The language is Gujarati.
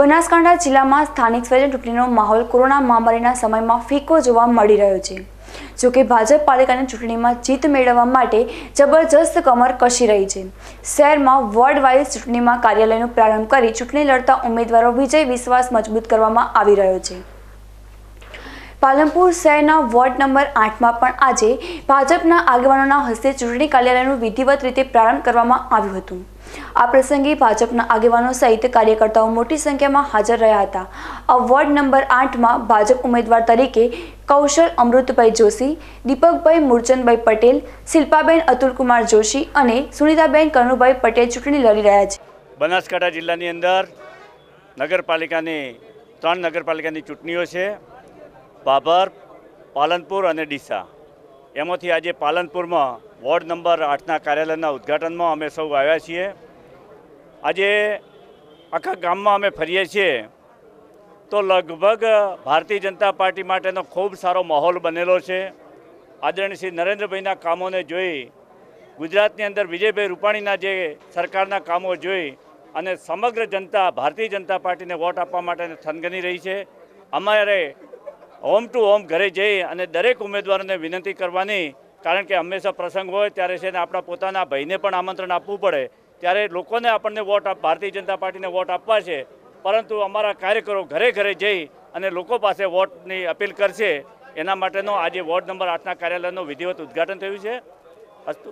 બનાસકાંઠા જિલ્લામાં સ્થાનિક સ્વજન ચૂંટણીનો માહોલ કોરોના મહામારીના સમયમાં ફીકો જોવા મળી રહ્યો છે જો કે ભાજપ પાલિકાની ચૂંટણીમાં જીત મેળવવા માટે જબરજસ્ત કમર કસી રહી છે શહેરમાં વોર્ડ વાઇઝ ચૂંટણીમાં કાર્યાલયનો પ્રારંભ કરી ચૂંટણી લડતા ઉમેદવારો વિજય વિશ્વાસ મજબૂત કરવામાં આવી રહ્યો છે પાલનપુર શહેરના વોર્ડ નંબર આઠમાં પણ આજે ભાજપના આગેવાનોના હસ્તે ચૂંટણી કાર્યાલયનું વિધિવત રીતે પ્રારંભ કરવામાં આવ્યું હતું આ પ્રસંગે ભાજપના આગેવાનો સહિત કાર્યકર્તાઓ મોટી સંખ્યામાં હાજર રહ્યા હતા આ વોર્ડ નંબર આઠમાં ભાજપ ઉમેદવાર તરીકે કૌશલ અમૃતભાઈ જોશી દીપકભાઈ મૂર્ચનભાઈ પટેલ શિલ્પાબેન અતુલકુમાર જોશી અને સુનિતાબેન કનુભાઈ પટેલ ચૂંટણી લડી રહ્યા છે બનાસકાંઠા જિલ્લાની અંદર નગરપાલિકાની ત્રણ નગરપાલિકાની ચૂંટણીઓ છે બાબર પાલનપુર અને ડીસા એમાંથી આજે પાલનપુરમાં વોર્ડ નંબર આઠના કાર્યાલયના ઉદ્ઘાટનમાં અમે સૌ આવ્યા છીએ આજે આખા ગામમાં અમે ફરીએ છીએ તો લગભગ ભારતીય જનતા પાર્ટી માટેનો ખૂબ સારો માહોલ બનેલો છે આદરણીય શ્રી નરેન્દ્રભાઈના કામોને જોઈ ગુજરાતની અંદર વિજયભાઈ રૂપાણીના જે સરકારના કામો જોઈ અને સમગ્ર જનતા ભારતીય જનતા પાર્ટીને વોટ આપવા માટે થનગની રહી છે અમારે હોમ ટુ હોમ ઘરે જઈ અને દરેક ઉમેદવારોને વિનંતી કરવાની કારણ કે હંમેશા પ્રસંગ હોય ત્યારે છે ને આપણા પોતાના ભાઈને પણ આમંત્રણ આપવું પડે ત્યારે લોકોને આપણને વોટ ભારતીય જનતા પાર્ટીને વોટ આપવા છે પરંતુ અમારા કાર્યકરો ઘરે ઘરે જઈ અને લોકો પાસે વોટની અપીલ કરશે એના માટેનો આજે વોર્ડ નંબર આઠના કાર્યાલયનું વિધિવત ઉદ્ઘાટન થયું છે અસ્તુ